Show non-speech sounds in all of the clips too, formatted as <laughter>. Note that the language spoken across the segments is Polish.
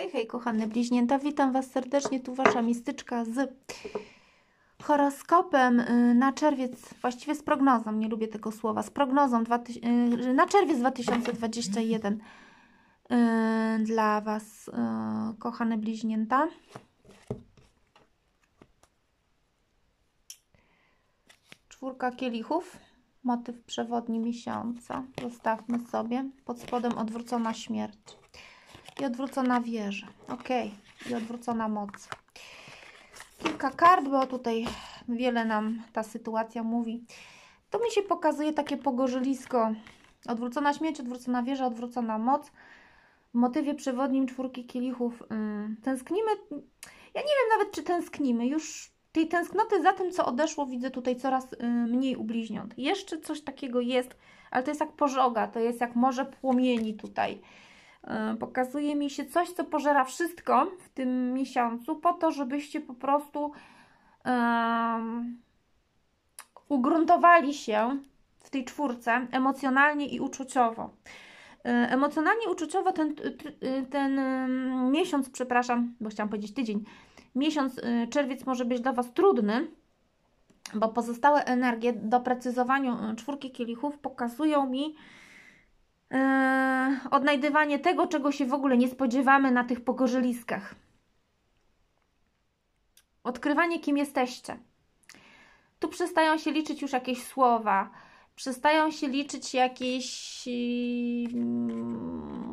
Hej, hej, kochane bliźnięta, witam Was serdecznie, tu Wasza mistyczka z horoskopem y, na czerwiec, właściwie z prognozą, nie lubię tego słowa, z prognozą y, na czerwiec 2021 y, dla Was, kochane bliźnięta. Czwórka kielichów, motyw przewodni miesiąca, zostawmy sobie, pod spodem odwrócona śmierć. I odwrócona wieża. Ok. I odwrócona moc. Kilka kart, bo tutaj wiele nam ta sytuacja mówi. To mi się pokazuje takie pogorzylisko. Odwrócona śmierć, odwrócona wieża, odwrócona moc. W motywie przewodnim czwórki kielichów. Hmm. Tęsknimy. Ja nie wiem nawet, czy tęsknimy. Już tej tęsknoty za tym, co odeszło, widzę tutaj coraz y, mniej ubliźniąt. Jeszcze coś takiego jest, ale to jest jak pożoga, to jest jak morze płomieni tutaj. E, pokazuje mi się coś, co pożera wszystko w tym miesiącu, po to, żebyście po prostu um, ugruntowali się w tej czwórce emocjonalnie i uczuciowo. E, emocjonalnie uczuciowo ten, ten miesiąc, przepraszam, bo chciałam powiedzieć tydzień, miesiąc e, czerwiec może być dla Was trudny, bo pozostałe energie doprecyzowaniu czwórki kielichów pokazują mi, Yy, odnajdywanie tego, czego się w ogóle nie spodziewamy na tych pogorzeliskach, Odkrywanie, kim jesteście. Tu przestają się liczyć już jakieś słowa, przestają się liczyć jakieś. Yy,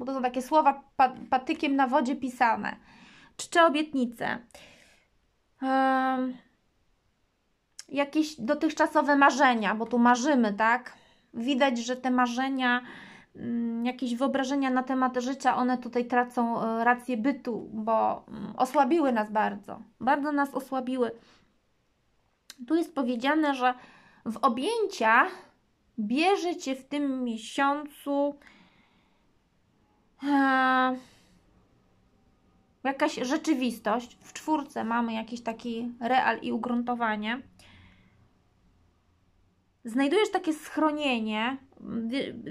to są takie słowa patykiem na wodzie pisane, czcze obietnice. Yy, jakieś dotychczasowe marzenia, bo tu marzymy, tak? Widać, że te marzenia Mm, jakieś wyobrażenia na temat życia, one tutaj tracą e, rację bytu, bo mm, osłabiły nas bardzo, bardzo nas osłabiły. Tu jest powiedziane, że w objęcia bierze Cię w tym miesiącu e, jakaś rzeczywistość. W czwórce mamy jakiś taki real i ugruntowanie. Znajdujesz takie schronienie,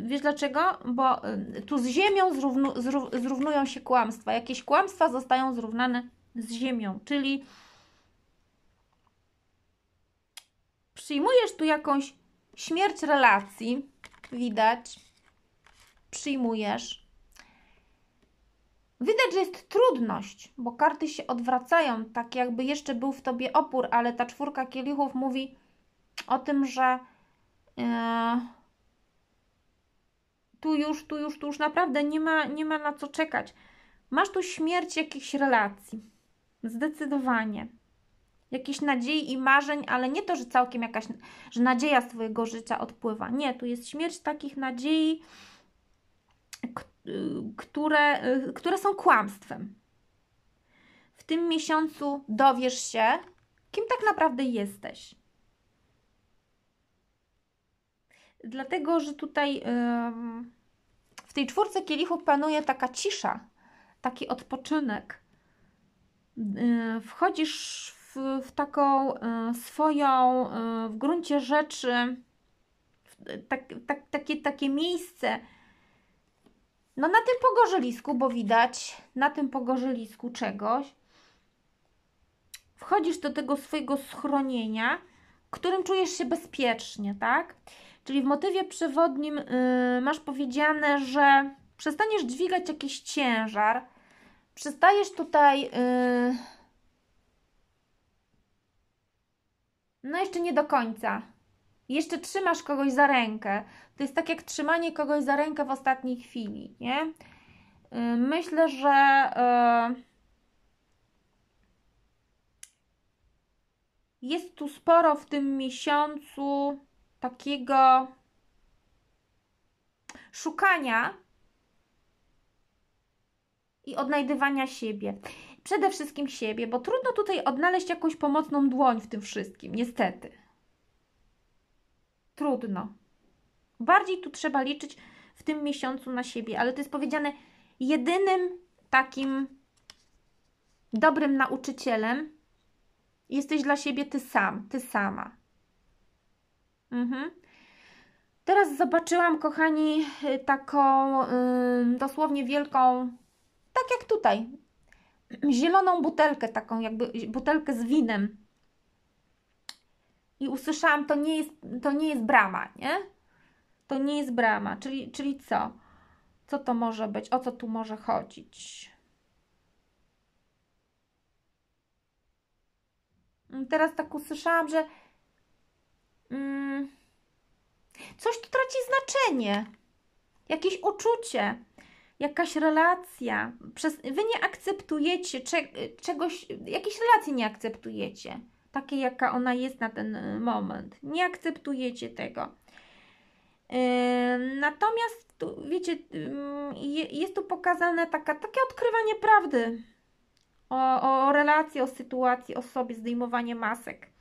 Wiesz dlaczego? Bo y, tu z ziemią zrównu, zrów, zrównują się kłamstwa. Jakieś kłamstwa zostają zrównane z ziemią, czyli przyjmujesz tu jakąś śmierć relacji, widać, przyjmujesz. Widać, że jest trudność, bo karty się odwracają, tak jakby jeszcze był w tobie opór, ale ta czwórka kielichów mówi o tym, że. Yy, tu już, tu już, tu już naprawdę nie ma, nie ma na co czekać. Masz tu śmierć jakichś relacji. Zdecydowanie. Jakichś nadziei i marzeń, ale nie to, że całkiem jakaś, że nadzieja z Twojego życia odpływa. Nie, tu jest śmierć takich nadziei, które, które są kłamstwem. W tym miesiącu dowiesz się, kim tak naprawdę jesteś. dlatego że tutaj w tej czwórce kielichów panuje taka cisza, taki odpoczynek. E, wchodzisz w, w taką e, swoją, e, w gruncie rzeczy, tak, tak, takie, takie miejsce. No na tym pogorzelisku, bo widać na tym pogorzelisku czegoś. Wchodzisz do tego swojego schronienia, w którym czujesz się bezpiecznie, tak? Czyli w motywie przewodnim yy, masz powiedziane, że przestaniesz dźwigać jakiś ciężar, przestajesz tutaj. Yy... No, jeszcze nie do końca. Jeszcze trzymasz kogoś za rękę. To jest tak jak trzymanie kogoś za rękę w ostatniej chwili, nie? Y, myślę, że. Y, jest tu sporo w tym miesiącu takiego szukania i odnajdywania siebie. Przede wszystkim siebie, bo trudno tutaj odnaleźć jakąś pomocną dłoń w tym wszystkim, niestety. Trudno. Bardziej tu trzeba liczyć w tym miesiącu na siebie, ale to jest powiedziane jedynym takim dobrym nauczycielem. Jesteś dla siebie ty sam, ty sama. Mhm. Teraz zobaczyłam, kochani, taką yy, dosłownie wielką, tak jak tutaj, zieloną butelkę, taką jakby butelkę z winem. I usłyszałam, to nie jest, to nie jest brama, nie? To nie jest brama, czyli, czyli co? Co to może być? O co tu może chodzić? Teraz tak usłyszałam, że Mm. coś tu traci znaczenie, jakieś uczucie, jakaś relacja. Przez, wy nie akceptujecie czegoś, jakiejś relacji nie akceptujecie, takiej jaka ona jest na ten y, moment. Nie akceptujecie tego. Y, natomiast, tu, wiecie, y, jest tu pokazane taka, takie odkrywanie prawdy o, o relacji, o sytuacji, o sobie, zdejmowanie masek.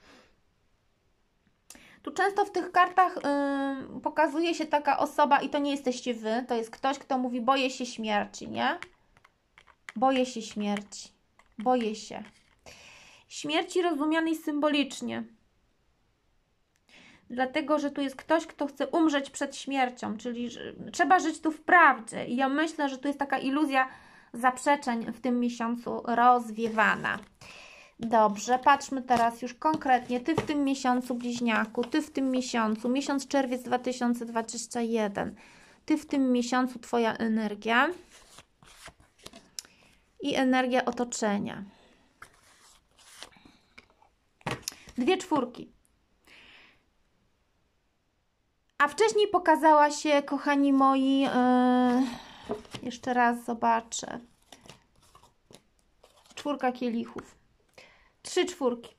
Tu często w tych kartach yy, pokazuje się taka osoba i to nie jesteście wy, to jest ktoś, kto mówi boję się śmierci, nie? Boję się śmierci, boję się. Śmierci rozumianej symbolicznie. Dlatego, że tu jest ktoś, kto chce umrzeć przed śmiercią, czyli trzeba żyć tu w prawdzie. I ja myślę, że tu jest taka iluzja zaprzeczeń w tym miesiącu rozwiewana. Dobrze, patrzmy teraz już konkretnie. Ty w tym miesiącu bliźniaku, ty w tym miesiącu, miesiąc czerwiec 2021. Ty w tym miesiącu Twoja energia i energia otoczenia. Dwie czwórki. A wcześniej pokazała się, kochani moi, yy, jeszcze raz zobaczę. Czwórka kielichów trzy czwórki.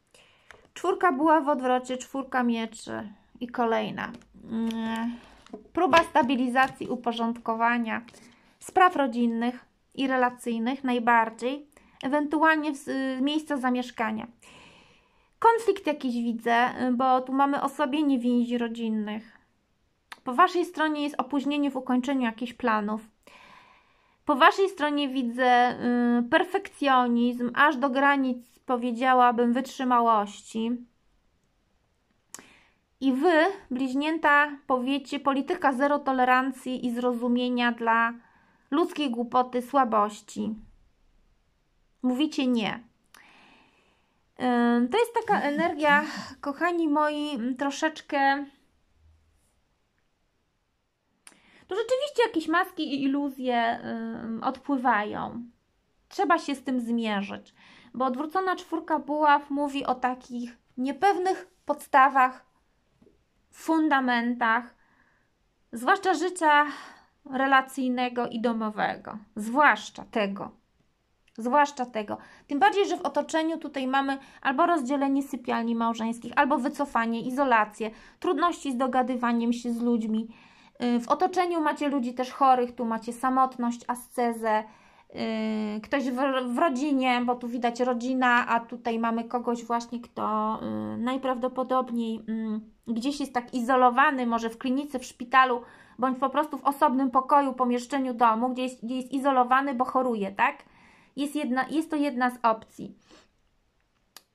Czwórka była w odwrocie, czwórka mieczy i kolejna. Mm. Próba stabilizacji, uporządkowania spraw rodzinnych i relacyjnych najbardziej, ewentualnie y, miejsca zamieszkania. Konflikt jakiś widzę, bo tu mamy osłabienie więzi rodzinnych. Po Waszej stronie jest opóźnienie w ukończeniu jakichś planów po waszej stronie widzę y, perfekcjonizm, aż do granic powiedziałabym wytrzymałości. I wy, bliźnięta, powiecie polityka zero tolerancji i zrozumienia dla ludzkiej głupoty, słabości. Mówicie nie. Y, to jest taka energia, kochani moi, troszeczkę to rzeczywiście jakieś maski i iluzje odpływają. Trzeba się z tym zmierzyć, bo odwrócona czwórka buław mówi o takich niepewnych podstawach, fundamentach, zwłaszcza życia relacyjnego i domowego, zwłaszcza tego. Zwłaszcza tego. Tym bardziej, że w otoczeniu tutaj mamy albo rozdzielenie sypialni małżeńskich, albo wycofanie, izolację, trudności z dogadywaniem się z ludźmi. Y, w otoczeniu macie ludzi też chorych, tu macie samotność, ascezę, y, ktoś w, w, rodzinie, bo tu widać rodzina, a tutaj mamy kogoś właśnie, kto y, najprawdopodobniej mm, gdzieś jest tak izolowany, może w klinice, w szpitalu, bądź po prostu w osobnym pokoju, pomieszczeniu domu, gdzie jest, gdzie jest izolowany, bo choruje, tak? Jest, jedna, jest to jedna z opcji.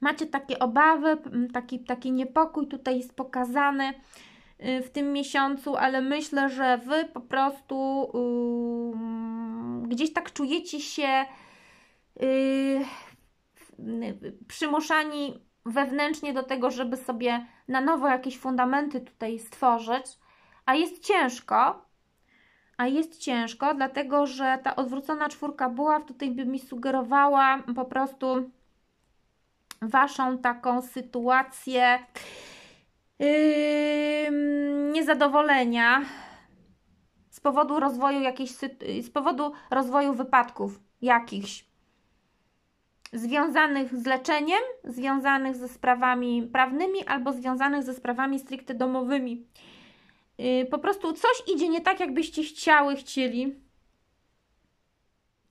Macie takie obawy, taki, taki niepokój tutaj jest pokazany, Y, w tym miesiącu, ale myślę, że Wy po prostu yy, gdzieś tak czujecie się yy, przymuszani wewnętrznie do tego, żeby sobie na nowo jakieś fundamenty tutaj stworzyć, a jest ciężko, a jest ciężko, dlatego że ta odwrócona czwórka buław tutaj by mi sugerowała po prostu Waszą taką sytuację niezadowolenia z powodu rozwoju jakichś, z powodu rozwoju wypadków jakichś związanych z leczeniem, związanych ze sprawami prawnymi albo związanych ze sprawami stricte domowymi. Y, po prostu coś idzie nie tak, jakbyście chciały, chcieli.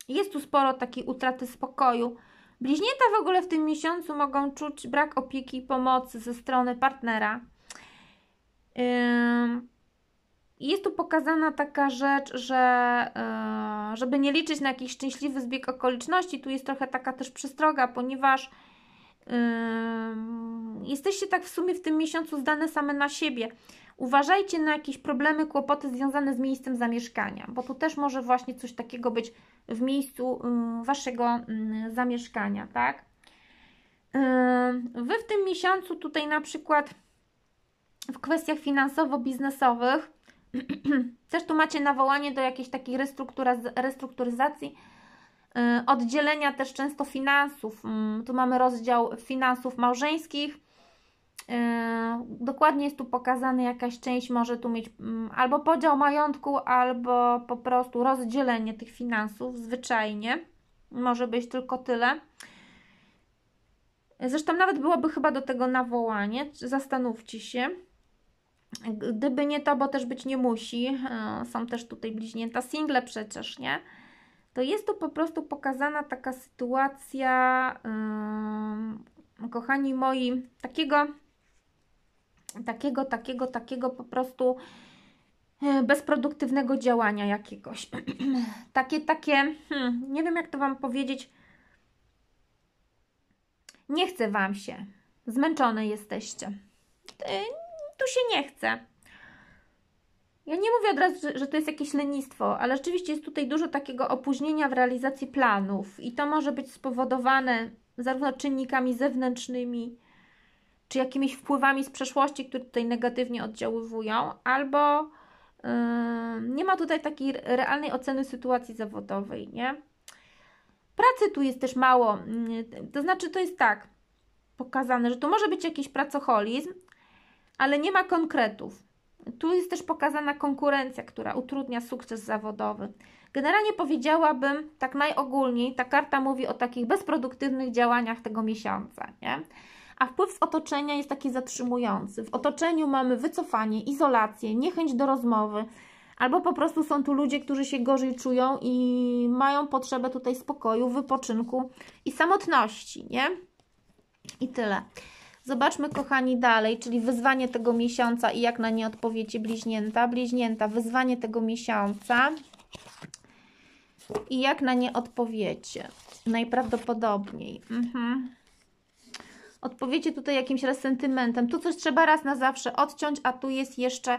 Jest tu sporo takiej utraty spokoju. Bliźnięta w ogóle w tym miesiącu mogą czuć brak opieki i pomocy ze strony partnera jest tu pokazana taka rzecz, że e, żeby nie liczyć na jakiś szczęśliwy zbieg okoliczności, tu jest trochę taka też przestroga, ponieważ jesteście tak w sumie w tym miesiącu zdane same na siebie. Uważajcie na jakieś problemy, kłopoty związane z miejscem zamieszkania, bo tu też może właśnie coś takiego być w miejscu waszego zamieszkania, tak? Wy w tym miesiącu tutaj na przykład w kwestiach finansowo-biznesowych. <clears throat> Też tu macie nawołanie do jakiejś takiej restrukturyzacji, y, oddzielenia też często finansów. Mm, tu mamy rozdział finansów małżeńskich. Y, dokładnie jest tu pokazany jakaś część, może tu mieć mm, albo podział majątku, albo po prostu rozdzielenie tych finansów, zwyczajnie. Może być tylko tyle. Zresztą nawet byłoby chyba do tego nawołanie. Zastanówcie się. Gdyby nie to, bo też być nie musi, e, są też tutaj bliźnięta single przecież, nie? To jest tu po prostu pokazana taka sytuacja, yy, kochani moi, takiego, takiego, takiego, takiego po prostu e, bezproduktywnego działania jakiegoś. <clears throat> takie, takie, hmm, nie wiem jak to Wam powiedzieć, nie chce Wam się, zmęczone jesteście. E, tu się nie chce. Ja nie mówię od razu, że to jest jakieś lenistwo, ale rzeczywiście jest tutaj dużo takiego opóźnienia w realizacji planów i to może być spowodowane zarówno czynnikami zewnętrznymi, czy jakimiś wpływami z przeszłości, które tutaj negatywnie oddziaływują, albo yy, nie ma tutaj takiej realnej oceny sytuacji zawodowej, nie? Pracy tu jest też mało, mm, to znaczy to jest tak pokazane, że tu może być jakiś pracoholizm, ale nie ma konkretów. Tu jest też pokazana konkurencja, która utrudnia sukces zawodowy. Generalnie powiedziałabym, tak najogólniej, ta karta mówi o takich bezproduktywnych działaniach tego miesiąca, nie? A wpływ z otoczenia jest taki zatrzymujący. W otoczeniu mamy wycofanie, izolację, niechęć do rozmowy, albo po prostu są tu ludzie, którzy się gorzej czują i mają potrzebę tutaj spokoju, wypoczynku i samotności, nie? I tyle. Zobaczmy, kochani, dalej, czyli wyzwanie tego miesiąca i jak na nie odpowiecie bliźnięta. Bliźnięta, wyzwanie tego miesiąca i jak na nie odpowiecie. Najprawdopodobniej. Mhm. Odpowiecie tutaj jakimś resentymentem. Tu coś trzeba raz na zawsze odciąć, a tu jest jeszcze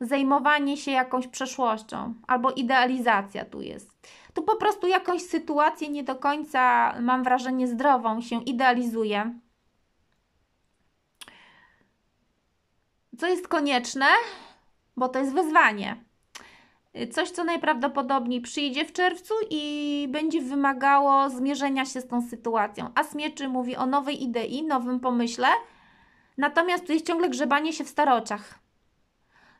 zajmowanie się jakąś przeszłością albo idealizacja tu jest. Tu po prostu jakąś sytuację nie do końca, mam wrażenie, zdrową się idealizuje Co jest konieczne? Bo to jest wyzwanie. Y, coś, co najprawdopodobniej przyjdzie w czerwcu i będzie wymagało zmierzenia się z tą sytuacją. A Smieczy mówi o nowej idei, nowym pomyśle, natomiast tu jest ciągle grzebanie się w starociach.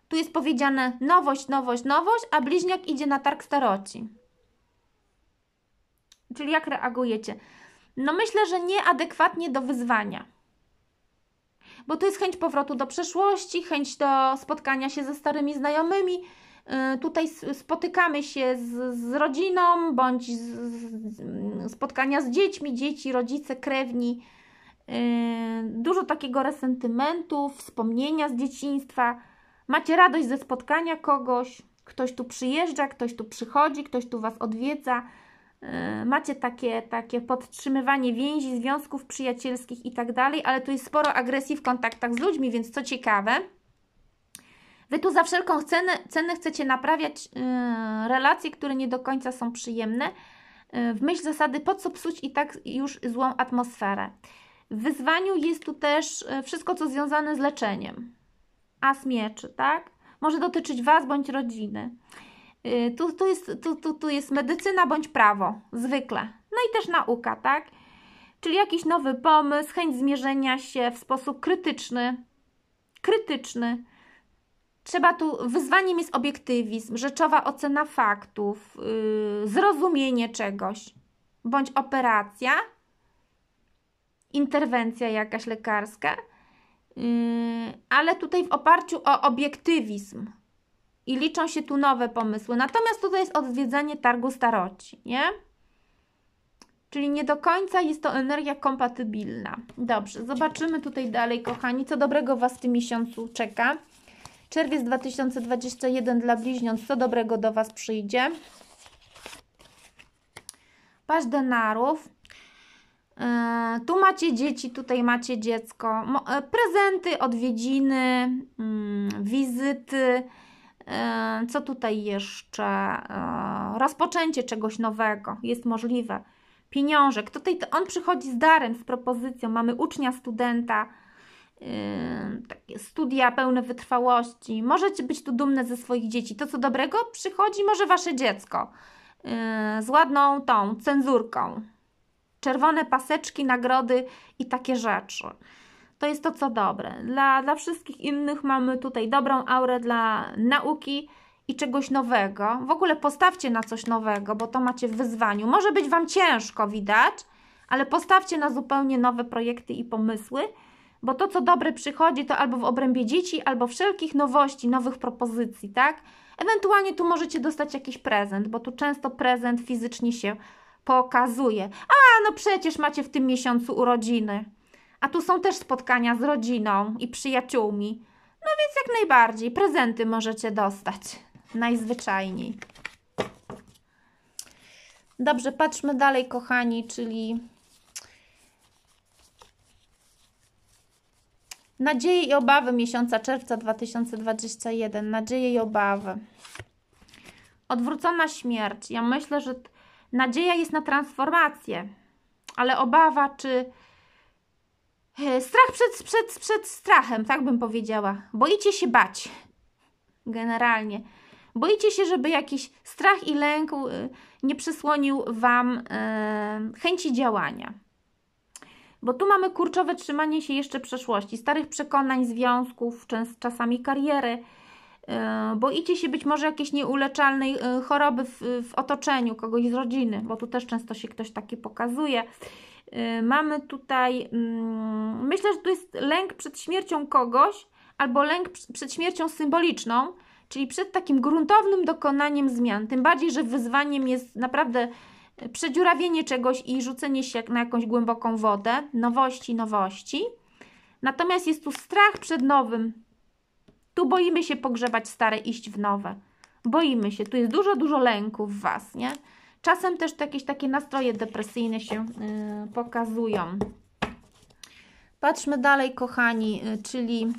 Tu jest powiedziane nowość, nowość, nowość, a bliźniak idzie na targ staroci. Czyli jak reagujecie? No myślę, że nieadekwatnie do wyzwania bo to jest chęć powrotu do przeszłości, chęć do spotkania się ze starymi znajomymi. Y, tutaj spotykamy się z, z rodziną, bądź z, z, spotkania z dziećmi, dzieci, rodzice, krewni. Y, dużo takiego resentymentu, wspomnienia z dzieciństwa. Macie radość ze spotkania kogoś, ktoś tu przyjeżdża, ktoś tu przychodzi, ktoś tu Was odwiedza E, macie takie, takie podtrzymywanie więzi, związków przyjacielskich i tak dalej, ale tu jest sporo agresji w kontaktach z ludźmi, więc co ciekawe, Wy tu za wszelką cenę, cenę chcecie naprawiać yy, relacje, które nie do końca są przyjemne, yy, w myśl zasady po co psuć i tak już złą atmosferę. W wyzwaniu jest tu też wszystko, co związane z leczeniem. As mieczy, tak? Może dotyczyć Was bądź rodziny. Y, tu, tu, jest, tu, tu, tu jest medycyna bądź prawo, zwykle. No i też nauka, tak? Czyli jakiś nowy pomysł, chęć zmierzenia się w sposób krytyczny. Krytyczny. Trzeba tu, wyzwaniem jest obiektywizm, rzeczowa ocena faktów, yy, zrozumienie czegoś, bądź operacja, interwencja jakaś lekarska, yy, ale tutaj w oparciu o obiektywizm, i liczą się tu nowe pomysły. Natomiast tutaj jest odwiedzanie targu staroci, nie? Czyli nie do końca jest to energia kompatybilna. Dobrze, zobaczymy tutaj dalej, kochani, co dobrego Was w tym miesiącu czeka. Czerwiec 2021 dla bliźniąt, co dobrego do Was przyjdzie. Pasz denarów, e, tu macie dzieci, tutaj macie dziecko. E, prezenty, odwiedziny, mm, wizyty, E, co tutaj jeszcze? E, rozpoczęcie czegoś nowego jest możliwe. Pieniążek. Tutaj on przychodzi z darem, z propozycją. Mamy ucznia, studenta, e, studia pełne wytrwałości. Możecie być tu dumne ze swoich dzieci. To, co dobrego przychodzi, może Wasze dziecko z ładną tą cenzurką. Czerwone paseczki, nagrody i takie rzeczy to jest to, co dobre. Dla, dla wszystkich innych mamy tutaj dobrą aurę dla nauki i czegoś nowego. W ogóle postawcie na coś nowego, bo to macie w wyzwaniu. Może być Wam ciężko, widać, ale postawcie na zupełnie nowe projekty i pomysły, bo to, co dobre przychodzi, to albo w obrębie dzieci, albo wszelkich nowości, nowych propozycji, tak? Ewentualnie tu możecie dostać jakiś prezent, bo tu często prezent fizycznie się pokazuje. A, no przecież macie w tym miesiącu urodziny a tu są też spotkania z rodziną i przyjaciółmi. No więc jak najbardziej, prezenty możecie dostać. Najzwyczajniej. Dobrze, patrzmy dalej, kochani, czyli Nadzieje i obawy miesiąca czerwca 2021. Nadzieje i obawy. Odwrócona śmierć. Ja myślę, że nadzieja jest na transformację, ale obawa, czy E, strach przed, przed, przed strachem, tak bym powiedziała. Boicie się bać. Generalnie. Boicie się, żeby jakiś strach i lęk e, nie przysłonił Wam e, chęci działania. Bo tu mamy kurczowe trzymanie się jeszcze przeszłości, starych przekonań, związków, często, czasami kariery. Boicie się być może jakiejś nieuleczalnej choroby w, w otoczeniu, kogoś z rodziny, bo tu też często się ktoś taki pokazuje Y, mamy tutaj, mm, myślę, że tu jest lęk przed śmiercią kogoś albo lęk przed śmiercią symboliczną, czyli przed takim gruntownym dokonaniem zmian. Tym bardziej, że wyzwaniem jest naprawdę y, przedziurawienie czegoś i rzucenie się na jakąś głęboką wodę, nowości, nowości. Natomiast jest tu strach przed nowym. Tu boimy się pogrzebać stare, iść w nowe. Boimy się, tu jest dużo, dużo lęku w Was, nie? Czasem też jakieś takie nastroje depresyjne się y, pokazują. Patrzmy dalej, kochani, y, czyli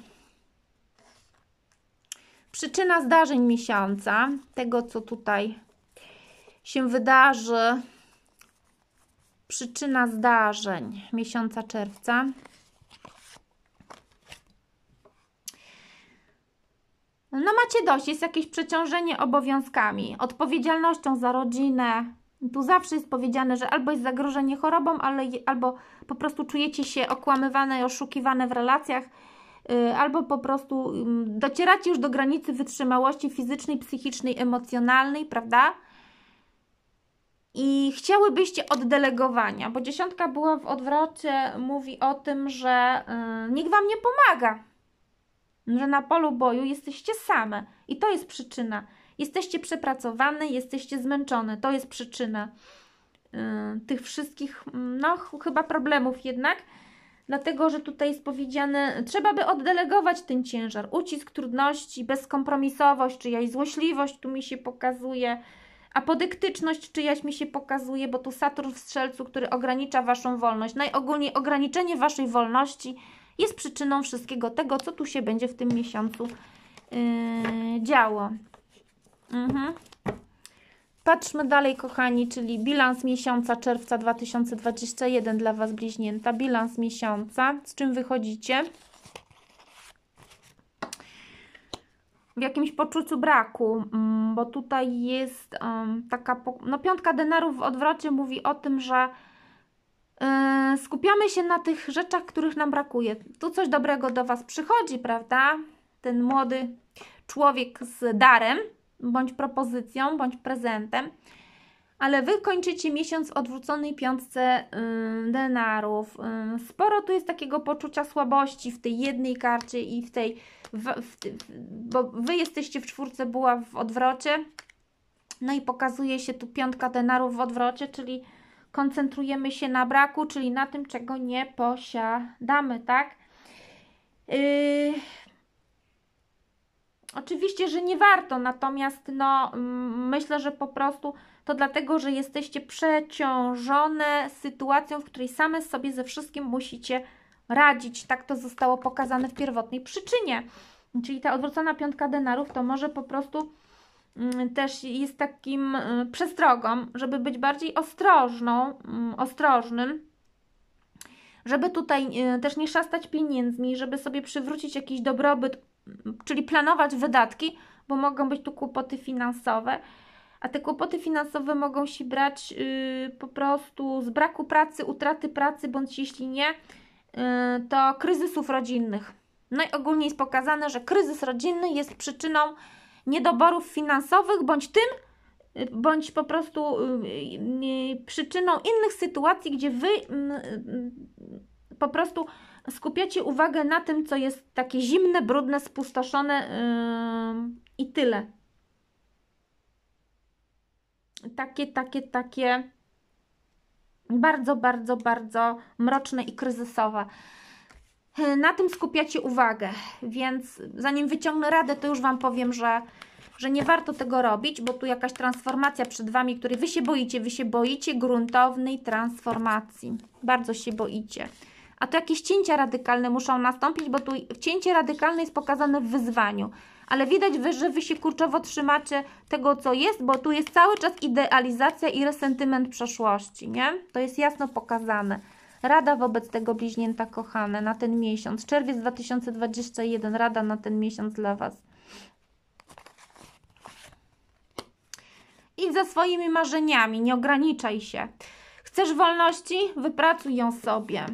przyczyna zdarzeń miesiąca, tego co tutaj się wydarzy, przyczyna zdarzeń miesiąca czerwca. No macie dość, jest jakieś przeciążenie obowiązkami, odpowiedzialnością za rodzinę. Tu zawsze jest powiedziane, że albo jest zagrożenie chorobą, ale, albo po prostu czujecie się okłamywane i oszukiwane w relacjach, yy, albo po prostu yy, docieracie już do granicy wytrzymałości fizycznej, psychicznej, emocjonalnej, prawda? i chciałybyście oddelegowania, bo dziesiątka była w odwrocie, mówi o tym, że yy, nikt Wam nie pomaga że na polu boju jesteście same i to jest przyczyna. Jesteście przepracowane, jesteście zmęczone, to jest przyczyna yy, tych wszystkich, mm, no chyba problemów jednak, dlatego że tutaj jest powiedziane, trzeba by oddelegować ten ciężar, ucisk trudności, bezkompromisowość, czyjaś złośliwość tu mi się pokazuje, apodyktyczność czyjaś mi się pokazuje, bo tu Saturn w strzelcu, który ogranicza Waszą wolność, najogólniej ograniczenie Waszej wolności, jest przyczyną wszystkiego tego, co tu się będzie w tym miesiącu yy, działo. Mhm. Patrzmy dalej, kochani, czyli bilans miesiąca czerwca 2021 dla Was bliźnięta. Bilans miesiąca, z czym wychodzicie? w jakimś poczuciu braku, mm, bo tutaj jest um, taka, no piątka denarów w odwrocie mówi o tym, że E, skupiamy się na tych rzeczach, których nam brakuje. Tu coś dobrego do Was przychodzi, prawda? Ten młody człowiek z darem, bądź propozycją, bądź prezentem, ale Wy kończycie miesiąc w odwróconej piątce yy, denarów. Yy, sporo tu jest takiego poczucia słabości w tej jednej karcie i w tej, w, w, bo Wy jesteście w czwórce, była w odwrocie, no i pokazuje się tu piątka denarów w odwrocie, czyli koncentrujemy się na braku, czyli na tym, czego nie posiadamy, tak? Yy... Oczywiście, że nie warto, natomiast no, mm, myślę, że po prostu to dlatego, że jesteście przeciążone sytuacją, w której same sobie ze wszystkim musicie radzić. Tak to zostało pokazane w pierwotnej przyczynie. Czyli ta odwrócona piątka denarów to może po prostu Mm, też jest takim y, przestrogą, żeby być bardziej ostrożną, mm, ostrożnym, żeby tutaj y, też nie szastać pieniędzmi, żeby sobie przywrócić jakiś dobrobyt, mm, czyli planować wydatki, bo mogą być tu kłopoty finansowe. A te kłopoty finansowe mogą się brać y, po prostu z braku pracy, utraty pracy, bądź jeśli nie, to kryzysów rodzinnych. Najogólniej no jest pokazane, że kryzys rodzinny jest przyczyną niedoborów finansowych bądź tym, bądź po prostu y, y, y, przyczyną innych sytuacji, gdzie Wy mm, po prostu skupiacie uwagę na tym, co jest takie zimne, brudne, spustoszone i tyle. Takie, takie, takie bardzo, bardzo, bardzo mroczne i kryzysowe. E, na tym skupiacie uwagę, więc zanim wyciągnę radę, to już Wam powiem, że, że nie warto tego robić, bo tu jakaś transformacja przed Wami, której Wy się boicie, Wy się boicie gruntownej transformacji, bardzo się boicie. A to jakieś cięcia radykalne muszą nastąpić, bo tu cięcie radykalne jest pokazane w wyzwaniu. Ale widać, że Wy się kurczowo trzymacie tego, co jest, bo tu jest cały czas idealizacja i resentyment przeszłości, nie? To jest jasno pokazane. Rada wobec tego bliźnięta kochane na ten miesiąc. Czerwiec 2021, rada na ten miesiąc dla Was. Idź za swoimi marzeniami, nie ograniczaj się. Chcesz wolności? Wypracuj ją sobie.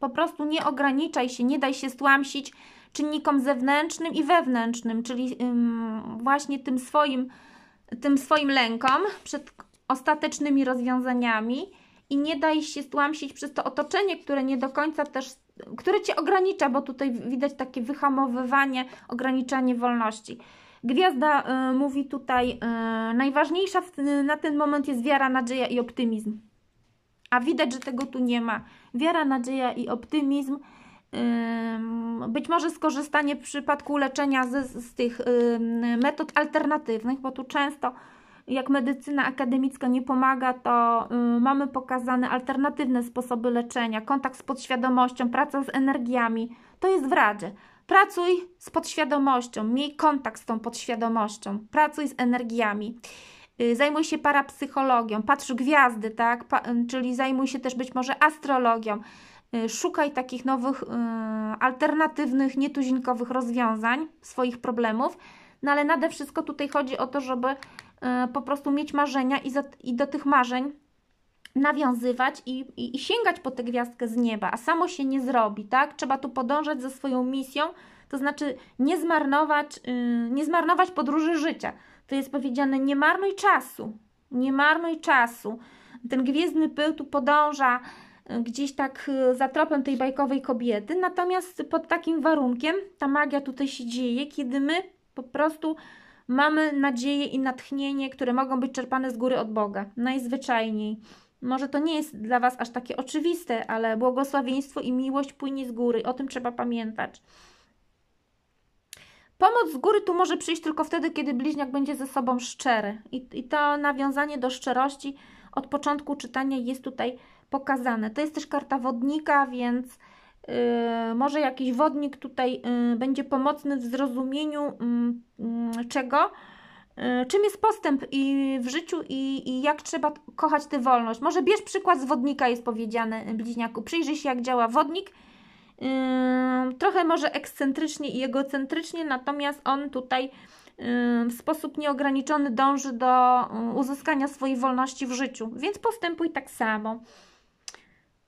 Po prostu nie ograniczaj się, nie daj się stłamsić czynnikom zewnętrznym i wewnętrznym, czyli ym, właśnie tym swoim, tym swoim lękom przed ostatecznymi rozwiązaniami i nie daj się złamsić przez to otoczenie, które nie do końca też, które Cię ogranicza, bo tutaj widać takie wyhamowywanie, ograniczanie wolności. Gwiazda y, mówi tutaj, y, najważniejsza w, y, na ten moment jest wiara, nadzieja i optymizm. A widać, że tego tu nie ma. Wiara, nadzieja i optymizm. Y, być może skorzystanie w przypadku leczenia z, z tych y, metod alternatywnych, bo tu często jak medycyna akademicka nie pomaga, to mm, mamy pokazane alternatywne sposoby leczenia, kontakt z podświadomością, praca z energiami. To jest w Radzie. Pracuj z podświadomością, miej kontakt z tą podświadomością, pracuj z energiami. Y, zajmuj się parapsychologią, patrz gwiazdy, tak? Pa, y, czyli zajmuj się też być może astrologią. Y, szukaj takich nowych, alternatywnych, nietuzinkowych rozwiązań swoich problemów. No ale nade wszystko tutaj chodzi o to, żeby E, po prostu mieć marzenia i, za, i do tych marzeń nawiązywać i, i, i, sięgać po tę gwiazdkę z nieba, a samo się nie zrobi, tak? Trzeba tu podążać za swoją misją, to znaczy nie zmarnować, yy, nie zmarnować podróży życia. To jest powiedziane, nie marnuj czasu, nie marnuj czasu. Ten gwiezdny pył tu podąża y, gdzieś tak y, za tropem tej bajkowej kobiety, natomiast pod takim warunkiem ta magia tutaj się dzieje, kiedy my po prostu Mamy nadzieję i natchnienie, które mogą być czerpane z góry od Boga, najzwyczajniej. Może to nie jest dla Was aż takie oczywiste, ale błogosławieństwo i miłość płynie z góry, o tym trzeba pamiętać. Pomoc z góry tu może przyjść tylko wtedy, kiedy bliźniak będzie ze sobą szczery. I, I, to nawiązanie do szczerości od początku czytania jest tutaj pokazane. To jest też karta wodnika, więc Y, może jakiś wodnik tutaj y, będzie pomocny w zrozumieniu mm, mm, czego, y, czym jest postęp i w życiu i, i, jak trzeba kochać tę wolność. Może bierz przykład z wodnika, jest powiedziane bliźniaku. Przyjrzyj się, jak działa wodnik. Trochę może ekscentrycznie i egocentrycznie, natomiast on tutaj w sposób nieograniczony dąży do uzyskania swojej wolności w życiu, więc postępuj tak samo.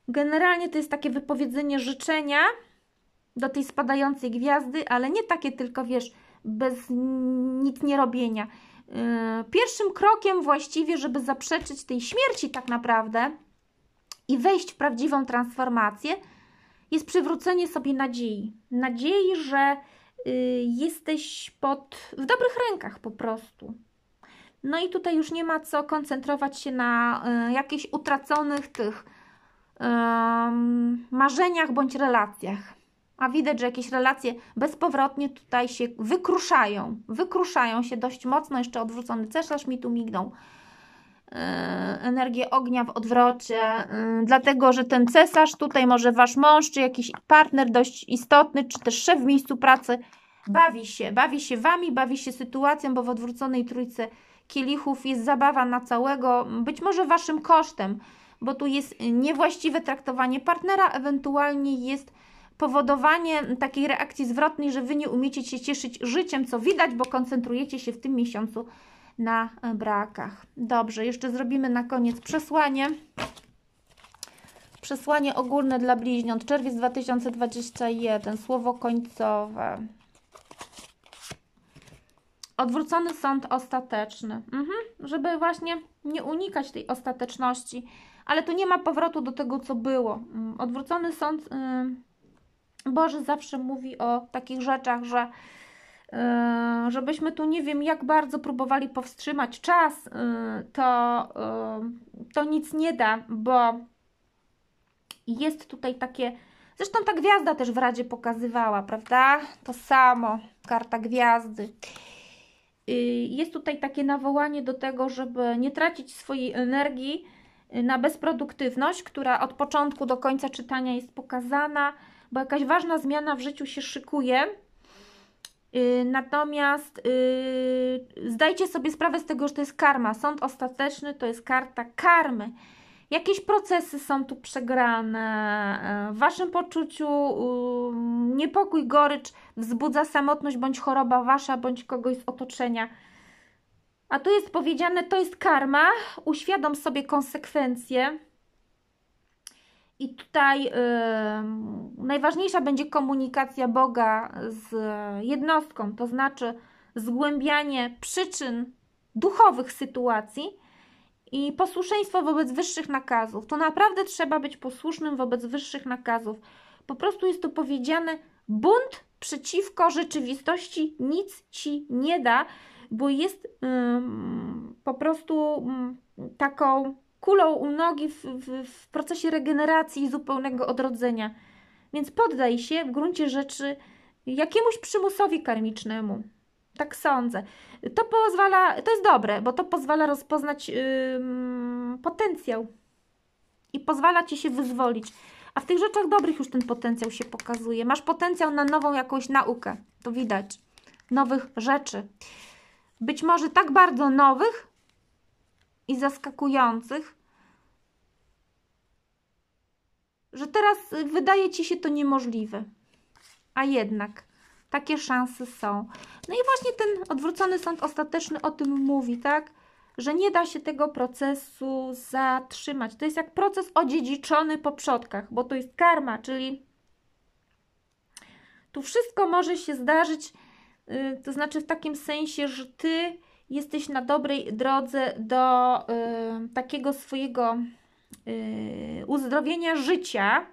Generalnie to jest takie wypowiedzenie życzenia do tej spadającej gwiazdy, ale nie takie tylko, wiesz, bez nic nie robienia. Y, pierwszym krokiem właściwie, żeby zaprzeczyć tej śmierci tak naprawdę i wejść w prawdziwą transformację, jest przywrócenie sobie nadziei. Nadziei, że y, jesteś pod, w dobrych rękach po prostu. No i tutaj już nie ma co koncentrować się na y, jakichś utraconych tych marzeniach bądź relacjach. A widać, że jakieś relacje bezpowrotnie tutaj się wykruszają. Wykruszają się dość mocno. Jeszcze odwrócony cesarz mi tu mignął. E, energię ognia w odwrocie, e, dlatego że ten cesarz, tutaj może wasz mąż, czy jakiś partner dość istotny, czy też szef w miejscu pracy, bawi się, bawi się wami, bawi się sytuacją, bo w odwróconej trójce kielichów jest zabawa na całego, być może waszym kosztem bo tu jest niewłaściwe traktowanie partnera, ewentualnie jest powodowanie takiej reakcji zwrotnej, że Wy nie umiecie się cieszyć życiem, co widać, bo koncentrujecie się w tym miesiącu na brakach. Dobrze, jeszcze zrobimy na koniec przesłanie. Przesłanie ogólne dla bliźniąt, czerwiec 2021, słowo końcowe. Odwrócony sąd ostateczny, mhm, żeby właśnie nie unikać tej ostateczności ale tu nie ma powrotu do tego, co było. Mm, odwrócony sąd y, Boże zawsze mówi o takich rzeczach, że y, żebyśmy tu nie wiem jak bardzo próbowali powstrzymać czas, y, to, to nic nie da, bo jest tutaj takie. Zresztą ta gwiazda też w Radzie pokazywała, prawda? To samo, karta gwiazdy. Jest tutaj takie nawołanie do tego, żeby nie tracić swojej energii, na bezproduktywność, która od początku do końca czytania jest pokazana, bo jakaś ważna zmiana w życiu się szykuje. Y, natomiast y, zdajcie sobie sprawę z tego, że to jest karma. Sąd ostateczny to jest karta karmy. Jakieś procesy są tu przegrane. E, w waszym poczuciu y, niepokój, gorycz wzbudza samotność bądź choroba wasza, bądź kogoś z otoczenia. A tu jest powiedziane, to jest karma, uświadom sobie konsekwencje. I tutaj yy, najważniejsza będzie komunikacja Boga z jednostką, to znaczy zgłębianie przyczyn duchowych sytuacji i posłuszeństwo wobec wyższych nakazów. To naprawdę trzeba być posłusznym wobec wyższych nakazów. Po prostu jest to powiedziane bunt przeciwko rzeczywistości nic ci nie da bo jest po prostu taką kulą u nogi w, w, w procesie regeneracji i zupełnego odrodzenia. Więc poddaj się w gruncie rzeczy jakiemuś przymusowi karmicznemu. Tak sądzę. To pozwala, to jest dobre, bo to pozwala rozpoznać potencjał i pozwala ci się wyzwolić. A w tych rzeczach dobrych już ten potencjał się pokazuje. Masz potencjał na nową jakąś naukę, to widać, nowych rzeczy być może tak bardzo nowych i zaskakujących, że teraz y, wydaje ci się to niemożliwe. A jednak takie szanse są. No i właśnie ten odwrócony sąd ostateczny o tym mówi, tak? Że nie da się tego procesu zatrzymać. To jest jak proces odziedziczony po przodkach, bo to jest karma, czyli tu wszystko może się zdarzyć Y, to znaczy w takim sensie, że ty jesteś na dobrej drodze do y, takiego swojego y, uzdrowienia życia,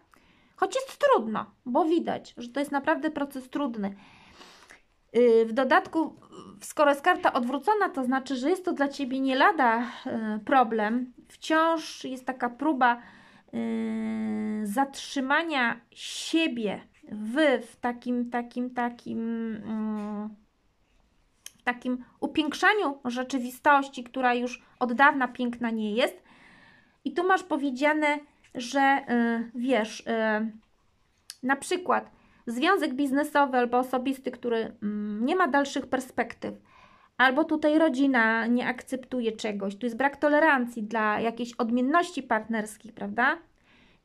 choć jest trudno, bo widać, że to jest naprawdę proces trudny. Y, w dodatku, skoro jest karta odwrócona, to znaczy, że jest to dla ciebie nie lada y, problem. Wciąż jest taka próba zatrzymania siebie wy w takim, takim, takim, mm, w takim upiększaniu rzeczywistości, która już od dawna piękna nie jest. I tu masz powiedziane, że y, wiesz, y, na przykład związek biznesowy albo osobisty, który mm, nie ma dalszych perspektyw, albo tutaj rodzina nie akceptuje czegoś, tu jest brak tolerancji dla jakiejś odmienności partnerskiej, prawda?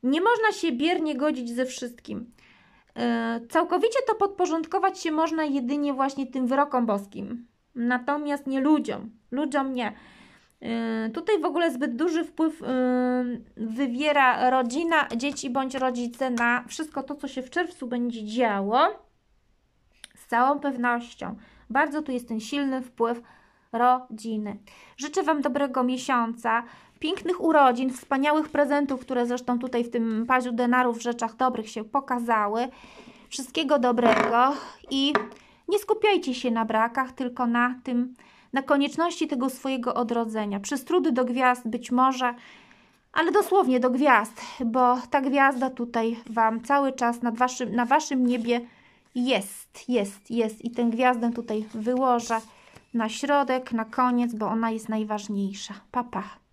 Nie można się biernie godzić ze wszystkim. E, całkowicie to podporządkować się można jedynie właśnie tym wyrokom boskim, natomiast nie ludziom. Ludziom nie. E, tutaj w ogóle zbyt duży wpływ e, wywiera rodzina, dzieci bądź rodzice na wszystko to, co się w czerwcu będzie działo. Z całą pewnością. Bardzo tu jest ten silny wpływ rodziny. Życzę Wam dobrego miesiąca pięknych urodzin, wspaniałych prezentów, które zresztą tutaj w tym paziu denarów w rzeczach dobrych się pokazały. Wszystkiego dobrego i nie skupiajcie się na brakach, tylko na tym, na konieczności tego swojego odrodzenia. Przez trudy do gwiazd być może, ale dosłownie do gwiazd, bo ta gwiazda tutaj Wam cały czas nad waszym, na Waszym niebie jest, jest, jest. I tę gwiazdę tutaj wyłożę na środek, na koniec, bo ona jest najważniejsza. Papa. Pa.